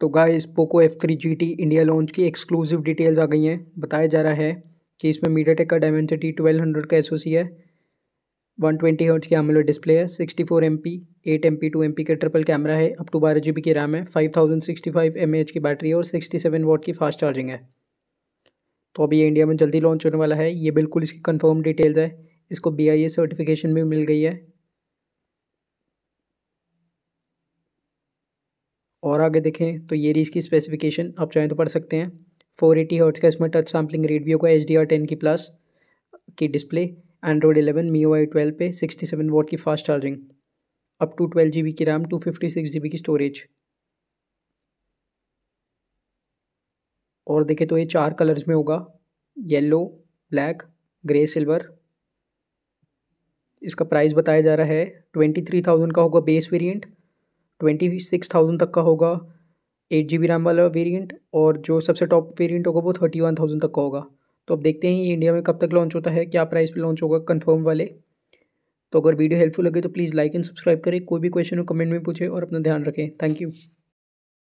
तो guys Poco F three G T India launch की exclusive details आ गई हैं बताया जा रहा है कि इसमें मीडियाटेक का डायमेंसिटी ट्वेल्व हंड्रेड का एस है वन ट्वेंटी हर्ट्स की एमुलेट डिस्प्ले है sixty four M P eight M P two M P का ट्रिपल कैमरा है अप टू बारह जी बी की रैम है five thousand sixty five M H की बैटरी है और सिक्सटी सेवन वॉट की फास्ट चार्जिंग है तो अभी ये इंडिया में जल्दी लॉन्च होने वाला है ये बिल्कुल इसकी कन्फर्म डिटेल्स है इसको बी आई ए सर्टिफिकेशन भी मिल गई है और आगे देखें तो ये रही इसकी स्पेसिफिकेशन आप चाहें तो पढ़ सकते हैं फोर एटी हर्ट्स का इसमें टच सैम्पलिंग रेट भी होगा एच डी आर टेन की प्लस की display Android eleven MIUI twelve पे सिक्सटी सेवन वॉट की fast charging up to twelve G B की RAM two fifty six G B की storage और देखें तो ये चार कलर्स में होगा येलो ब्लैक ग्रे सिल्वर इसका प्राइस बताया जा रहा है ट्वेंटी थ्री थाउजेंड का होगा base variant twenty six thousand तक का होगा एट जी बी रैम वाला वेरिएंट और जो सबसे टॉप वेरिएंट होगा वो थर्टी वन थाउजेंड तक का होगा तो अब देखते हैं ये इंडिया में कब तक लॉन्च होता है क्या प्राइस पे लॉन्च होगा कंफर्म वाले तो अगर वीडियो हेल्पफुल लगे तो प्लीज़ लाइक एंड सब्सक्राइब करें कोई भी क्वेश्चन हो कमेंट में पूछे और अपना ध्यान रखें थैंक यू